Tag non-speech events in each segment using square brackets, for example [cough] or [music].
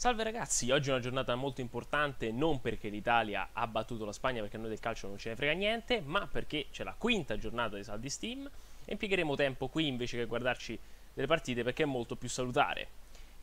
Salve ragazzi, oggi è una giornata molto importante non perché l'Italia ha battuto la Spagna perché a noi del calcio non ce ne frega niente, ma perché c'è la quinta giornata dei saldi Steam e impiegheremo tempo qui invece che guardarci delle partite perché è molto più salutare.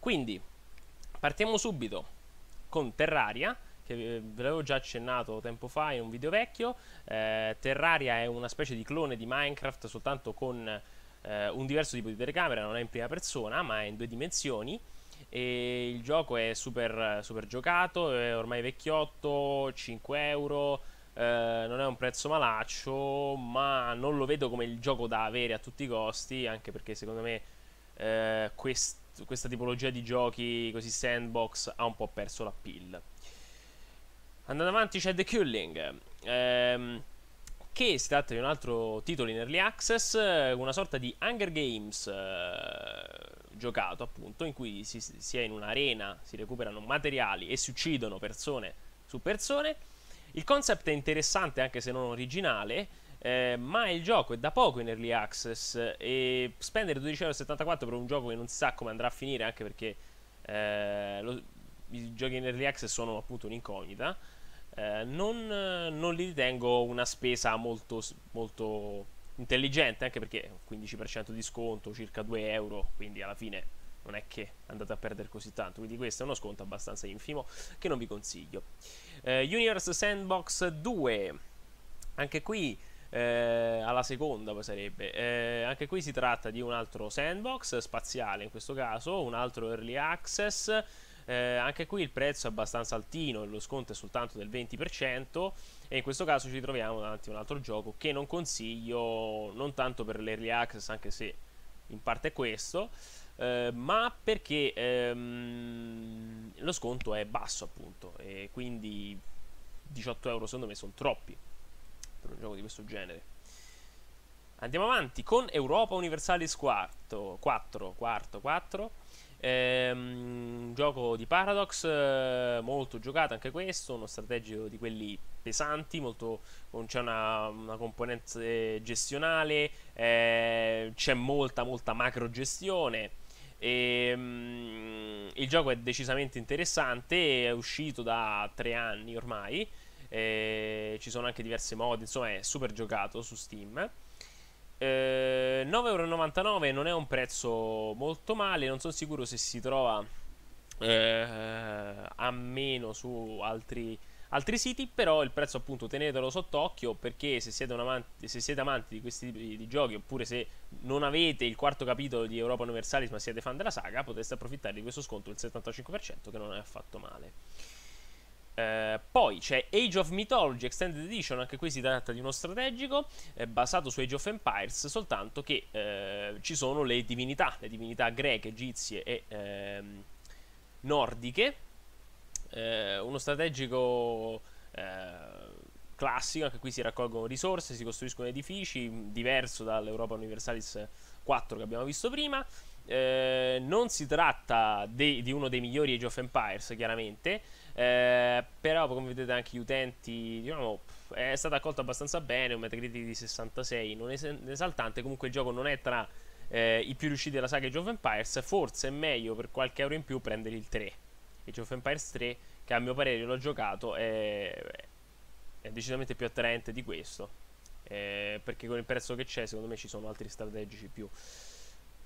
Quindi partiamo subito con Terraria che eh, ve l'avevo già accennato tempo fa in un video vecchio. Eh, Terraria è una specie di clone di Minecraft soltanto con eh, un diverso tipo di telecamera, non è in prima persona, ma è in due dimensioni e il gioco è super, super giocato, è ormai vecchiotto, 5 euro. Eh, non è un prezzo malaccio, ma non lo vedo come il gioco da avere a tutti i costi, anche perché secondo me eh, quest- questa tipologia di giochi così sandbox ha un po' perso l'appeal. Andando avanti c'è The Culling, ehm, che si tratta di un altro titolo in early access, una sorta di Hunger Games. Eh, giocato, appunto, in cui si, si è in un'arena, si recuperano materiali e si uccidono persone su persone. Il concept è interessante anche se non originale, eh, ma il gioco è da poco in early access e spendere 12,74€ per un gioco che non si sa come andrà a finire, anche perché eh, lo, i giochi in early access sono appunto un'incognita, eh, non, non, li ritengo una spesa molto, molto intelligente, anche perché 15% di sconto, circa 2 euro, quindi alla fine non è che andate a perdere così tanto. Quindi questo è uno sconto abbastanza infimo che non vi consiglio. Eh, Universe Sandbox 2, anche qui eh, alla seconda poi sarebbe. Eh, anche qui si tratta di un altro sandbox spaziale in questo caso, un altro early access eh, anche qui il prezzo è abbastanza altino, lo sconto è soltanto del 20% e in questo caso ci troviamo davanti a un altro gioco che non consiglio, non tanto per l'early access, anche se in parte è questo, eh, ma perché ehm, lo sconto è basso appunto e quindi 18 euro secondo me sono troppi per un gioco di questo genere. Andiamo avanti con Europa Universalis 4, 4, 4, 4 Ehm, gioco di Paradox, eh, molto giocato anche questo, uno strategico di quelli pesanti, molto, c'è una, una componente gestionale, eh, c'è molta molta macro gestione. E, um, il gioco è decisamente interessante, è uscito da tre anni ormai, eh, ci sono anche diverse modi, insomma è super giocato su Steam. Eh, 9,99€ non è un prezzo molto male, non sono sicuro se si trova eh, a meno su altri, altri, siti, però il prezzo appunto tenetelo sott'occhio perché se siete, amanti, se siete amanti di questi tipi di giochi oppure se non avete il quarto capitolo di Europa Universalis ma siete fan della saga potreste approfittare di questo sconto del 75% che non è affatto male. Eh, poi c'è Age of Mythology Extended Edition, anche qui si tratta di uno strategico eh, basato su Age of Empires, soltanto che eh, ci sono le divinità, le divinità greche, egizie e ehm, nordiche. Eh, uno strategico eh, classico, anche qui si raccolgono risorse, si costruiscono edifici, diverso dall'Europa Universalis 4 che abbiamo visto prima. Eh, non si tratta de, di uno dei migliori Age of Empires, chiaramente, eh, però come vedete anche gli utenti, diciamo, è stato accolto abbastanza bene, un Metacritic di 66, non es- esaltante, comunque il gioco non è tra eh, i più riusciti della saga Age of Empires, forse è meglio per qualche euro in più prendere il 3. Age of Empires 3, che a mio parere l'ho giocato, è, è decisamente più attraente di questo. Eh, perché con il prezzo che c'è, secondo me ci sono altri strategici più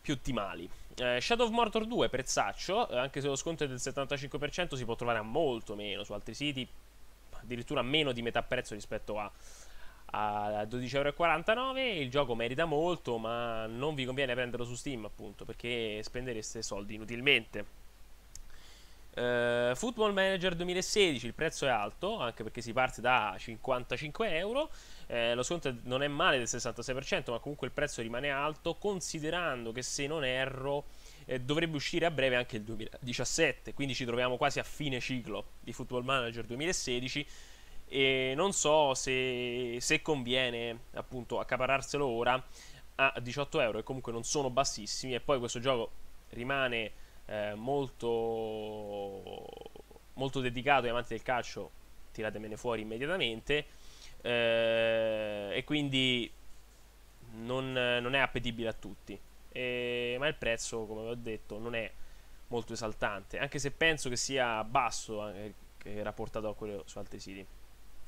più ottimali. Eh, Shadow of Mortar 2, prezzaccio, eh, anche se lo sconto è del 75%, si può trovare a molto meno su altri siti, addirittura meno di metà prezzo rispetto a, a 12,49€. Il gioco merita molto, ma non vi conviene prenderlo su Steam, appunto, perché spendereste soldi inutilmente. Uh, Football Manager 2016 il prezzo è alto anche perché si parte da 55 euro eh, lo sconto non è male del 66% ma comunque il prezzo rimane alto considerando che se non erro eh, dovrebbe uscire a breve anche il 2017 quindi ci troviamo quasi a fine ciclo di Football Manager 2016 e non so se, se conviene appunto accaparrarselo ora a 18 euro e comunque non sono bassissimi e poi questo gioco rimane eh, molto, molto dedicato ai amanti del calcio, tiratemene fuori immediatamente, eh, e quindi non, non, è appetibile a tutti. E, ma il prezzo, come vi ho detto, non è molto esaltante, anche se penso che sia basso eh, rapportato a quello su altri siti.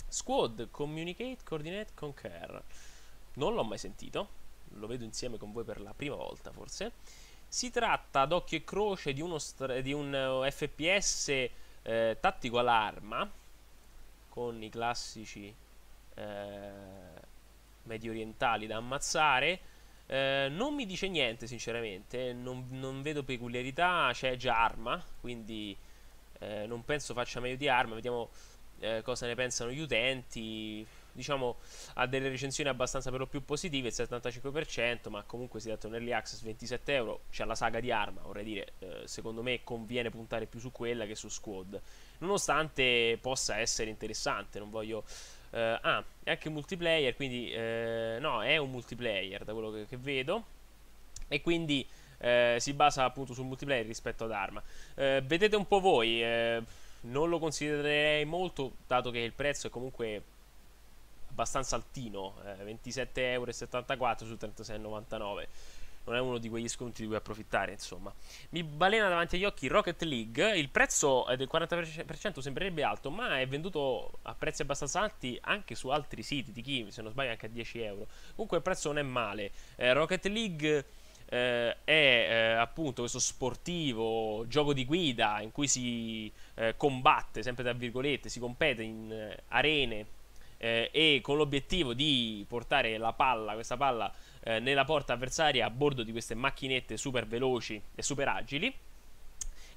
Squad, Communicate, Coordinate, Conquer. Non l'ho mai sentito, lo vedo insieme con voi per la prima volta forse. Si tratta ad occhio e croce di, di un eh, FPS eh, tattico all'arma con i classici eh, medio orientali da ammazzare. Eh, non mi dice niente, sinceramente, non, non vedo peculiarità. C'è già arma, quindi eh, non penso faccia meglio di arma. Vediamo eh, cosa ne pensano gli utenti diciamo, ha delle recensioni abbastanza per lo più positive, il 75%, ma comunque si è detto un early access 27 euro, c'è la saga di Arma, vorrei dire, eh, secondo me conviene puntare più su quella che su Squad, nonostante possa essere interessante, non voglio... Eh, ah, è anche multiplayer, quindi... Eh, no, è un multiplayer da quello che, che vedo, e quindi... Eh, si basa appunto sul multiplayer rispetto ad Arma. Eh, vedete un po' voi, eh, non lo considererei molto, dato che il prezzo è comunque abbastanza altino, eh, euro su 36,99 non è uno di quegli sconti di cui approfittare, insomma. Mi balena davanti agli occhi Rocket League, il prezzo è del 40%, sembrerebbe alto, ma è venduto a prezzi abbastanza alti anche su altri siti, di chi, se non sbaglio, anche a 10 euro. Comunque il prezzo non è male. Eh, Rocket League... Eh, è eh, appunto questo sportivo gioco di guida in cui si eh, combatte, sempre tra virgolette, si compete in eh, arene eh, e con l'obiettivo di portare la palla, questa palla, eh, nella porta avversaria a bordo di queste macchinette super veloci e super agili.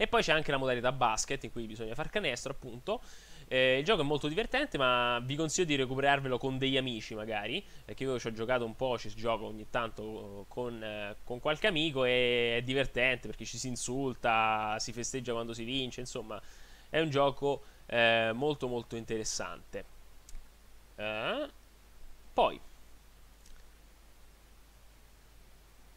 E poi c'è anche la modalità basket in cui bisogna far canestro, appunto. Eh, il gioco è molto divertente, ma vi consiglio di recuperarvelo con degli amici, magari. Perché io ci ho giocato un po', ci gioco ogni tanto con, eh, con, qualche amico e è divertente perché ci si insulta, si festeggia quando si vince, insomma, è un gioco eh, molto molto interessante. Eh? poi,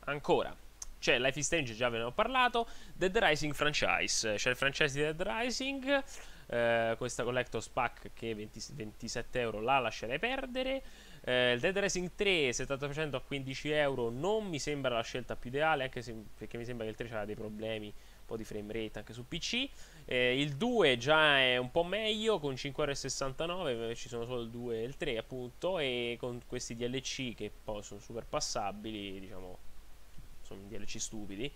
ancora, c'è Life is Strange, già ve ne ho parlato, Dead Rising franchise, c'è il franchise di Dead Rising, uh, questa Collector's Pack che 20, 27 euro la lascerei perdere. Eh, il Dead Rising 3 70% a 15 euro non mi sembra la scelta più ideale, anche se, perché mi sembra che il 3 aveva dei problemi po' di frame rate anche su PC. Eh, il 2 già è un po' meglio con 5R69, eh, ci sono solo il 2 e il 3 appunto e con questi DLC che poi sono super passabili, diciamo, sono DLC stupidi.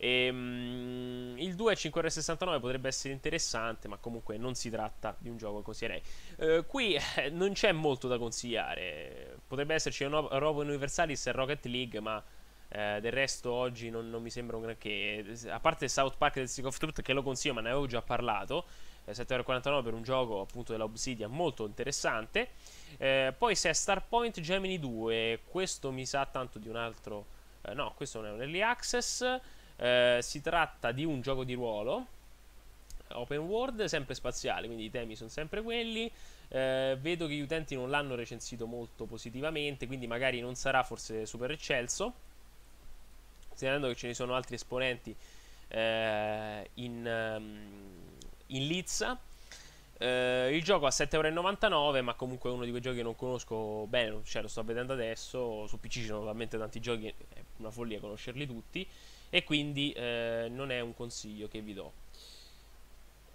Ehm, e, um, il 2 a 69 potrebbe essere interessante, ma comunque non si tratta di un gioco così. consiglierei. Uh, eh, qui eh, non c'è molto da consigliare. Potrebbe esserci Europa Universalis e Rocket League, ma eh, del resto oggi non, non, mi sembra un granché. A parte South Park del Stick of Truth che lo consiglio, ma ne avevo già parlato. Eh, 7,49€ per un gioco appunto della Obsidian molto interessante. Eh, poi c'è Starpoint Gemini 2. Questo mi sa tanto di un altro. Eh, no, questo non è un early access. Eh, si tratta di un gioco di ruolo open world, sempre spaziale, quindi i temi sono sempre quelli. Eh, vedo che gli utenti non l'hanno recensito molto positivamente, quindi magari non sarà forse super eccelso considerando che ce ne sono altri esponenti eh, in, ehm, in Lizza. Eh, il gioco a 7,99€, ma comunque è uno di quei giochi che non conosco bene, cioè lo sto vedendo adesso, su PC ci sono talmente tanti giochi, è una follia conoscerli tutti, e quindi eh, non è un consiglio che vi do.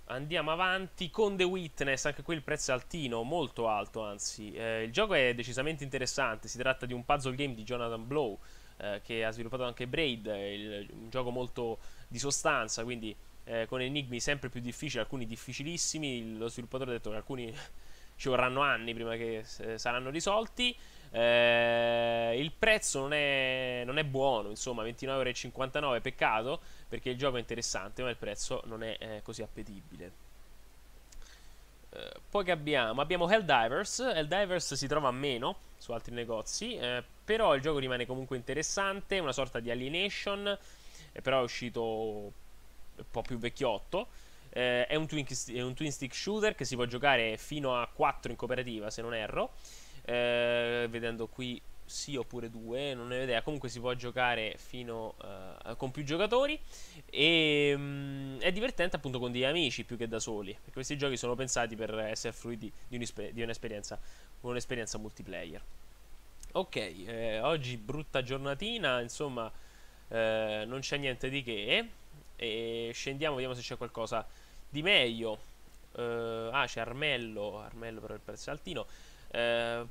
Andiamo avanti con The Witness, anche qui il prezzo è altino, molto alto anzi. Eh, il gioco è decisamente interessante, si tratta di un puzzle game di Jonathan Blow, eh, che ha sviluppato anche Braid, eh, il, un gioco molto di sostanza, quindi eh, con enigmi sempre più difficili, alcuni difficilissimi, lo sviluppatore ha detto che alcuni [laughs] ci vorranno anni prima che eh, saranno risolti. Eh, il prezzo non è, non è buono, insomma, 29,59€, peccato perché il gioco è interessante, ma il prezzo non è eh, così appetibile. Eh, poi che abbiamo? Abbiamo Helldivers, Helldivers si trova a meno su altri negozi, però il gioco rimane comunque interessante, una sorta di alienation, eh, però è uscito un po' più vecchiotto. Eh, è, un twin, è, un twin, stick shooter che si può giocare fino a 4 in cooperativa, se non erro. Eh, vedendo qui sì oppure due, non ne ho idea. Comunque si può giocare fino uh, con più giocatori. E um, è divertente appunto con degli amici più che da soli. Perché questi giochi sono pensati per essere fruiti di, un'esperienza, un'esperienza multiplayer. Ok, eh, oggi brutta giornatina, insomma eh, non c'è niente di che. E scendiamo, vediamo se c'è qualcosa di meglio. Eh, ah, c'è Armello, Armello però il prezzo è altino. Eh,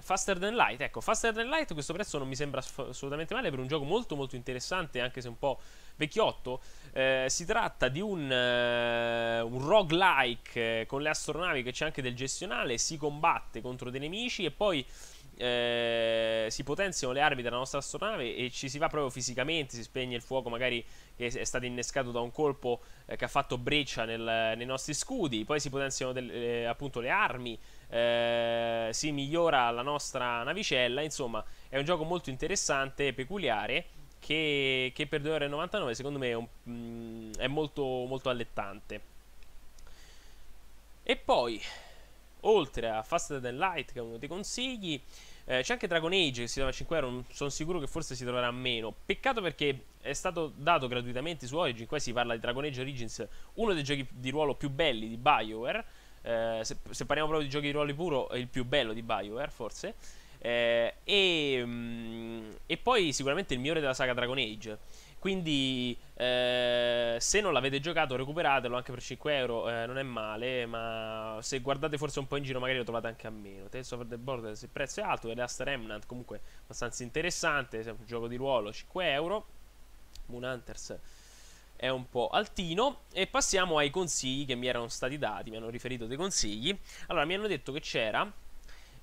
Faster than Light, ecco, Faster than Light questo prezzo non mi sembra assolutamente male per un gioco molto molto interessante, anche se un po' vecchiotto. Eh, si tratta di un, eh, un roguelike eh, con le astronavi che c'è anche del gestionale, si combatte contro dei nemici e poi eh, si potenziano le armi della nostra astronave e ci si va proprio fisicamente, si spegne il fuoco magari che è stato innescato da un colpo eh, che ha fatto breccia nel, nei nostri scudi, poi si potenziano del, eh, appunto le armi, eh, si migliora la nostra navicella, insomma è un gioco molto interessante e peculiare che, che per 2,99€ secondo me è, un, mm, è molto, molto allettante. E poi, oltre a Faster Than Light, che è uno dei consigli, eh, c'è anche Dragon Age che si trova a 5€, euro. Sono sicuro che forse si troverà a meno. Peccato perché è stato dato gratuitamente su Origin. Qua si parla di Dragon Age Origins, uno dei giochi di ruolo più belli di BioWare. Eh, se, se, parliamo proprio di giochi di ruolo puro, è il più bello di BioWare, forse. Eh, e, mh, mm, e, poi sicuramente il migliore della saga Dragon Age. Quindi eh, se non l'avete giocato recuperatelo anche per 5 euro, eh, non è male, ma se guardate forse un po' in giro magari lo trovate anche a meno. Tales of the Border se il prezzo è alto, The Last Remnant comunque abbastanza interessante, è un gioco di ruolo 5 euro, Moon Hunters è un po' altino. E passiamo ai consigli che mi erano stati dati. Mi hanno riferito dei consigli. Allora, mi hanno detto che c'era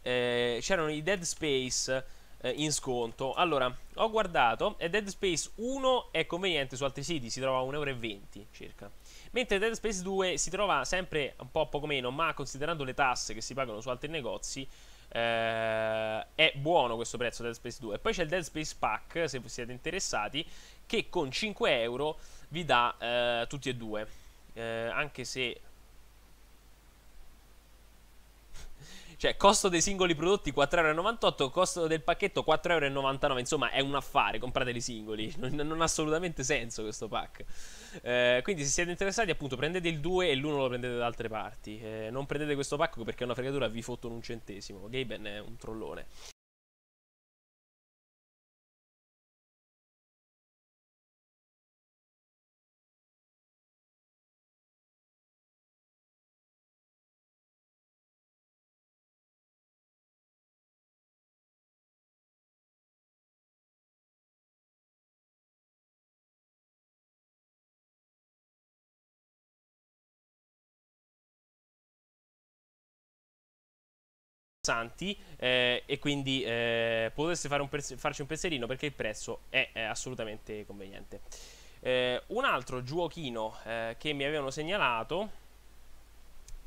eh, c'erano i Dead Space eh, in sconto. Allora, ho guardato e Dead Space 1 è conveniente su altri siti, si trova a 1,20 euro circa. Mentre Dead Space 2 si trova sempre un po' poco meno, ma considerando le tasse che si pagano su altri negozi, eh, è buono questo prezzo Dead Space 2. E poi c'è il Dead Space Pack, se siete interessati, che con 5 euro vi dà eh, tutti e due. Eh, anche se Cioè, costo dei singoli prodotti 4,98 euro, costo del pacchetto 4,99 euro, Insomma, è un affare, comprateli singoli. [laughs] Non, non ha assolutamente senso questo pack. Eh, quindi, se siete interessati, appunto, prendete il 2 e l'1 lo prendete da altre parti. Eh, non prendete questo pack perché è una fregatura, vi fottono un centesimo. Gaben è un trollone. interessanti eh, e quindi eh, potreste fare un farci un pensierino perché il prezzo è, è assolutamente conveniente. Eh, un altro giochino eh, che mi avevano segnalato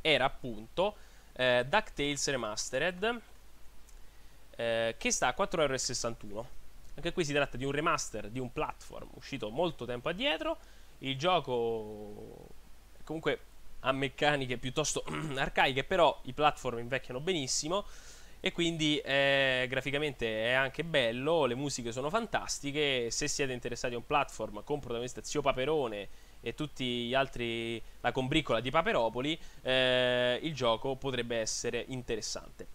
era appunto eh, DuckTales Remastered eh, che sta a 4,61€. Anche qui si tratta di un remaster di un platform uscito molto tempo addietro. Il gioco comunque ha meccaniche piuttosto [clears throat] arcaiche, però i platform invecchiano benissimo e quindi eh, graficamente è anche bello, le musiche sono fantastiche, se siete interessati a un platform con protagonista Zio Paperone e tutti gli altri, la combriccola di Paperopoli, eh, il gioco potrebbe essere interessante.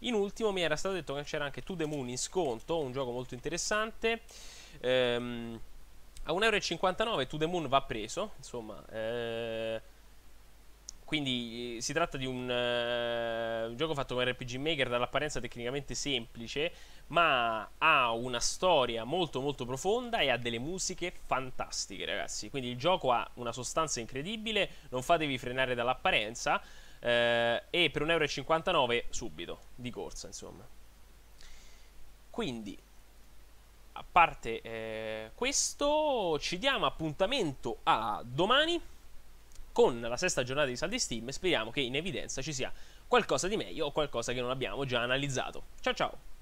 In ultimo mi era stato detto che c'era anche To The Moon in sconto, un gioco molto interessante. Ehm, a 1,59€ To The Moon va preso, insomma... Eh, quindi eh, si tratta di un, uh, un, gioco fatto come RPG Maker dall'apparenza tecnicamente semplice, ma ha una storia molto molto profonda e ha delle musiche fantastiche, ragazzi. Quindi il gioco ha una sostanza incredibile, non fatevi frenare dall'apparenza. Uh, e per 1,59€ subito, di corsa, insomma. Quindi a parte eh, questo, ci diamo appuntamento a domani con la sesta giornata di saldi Steam speriamo che in evidenza ci sia qualcosa di meglio o qualcosa che non abbiamo già analizzato. Ciao ciao!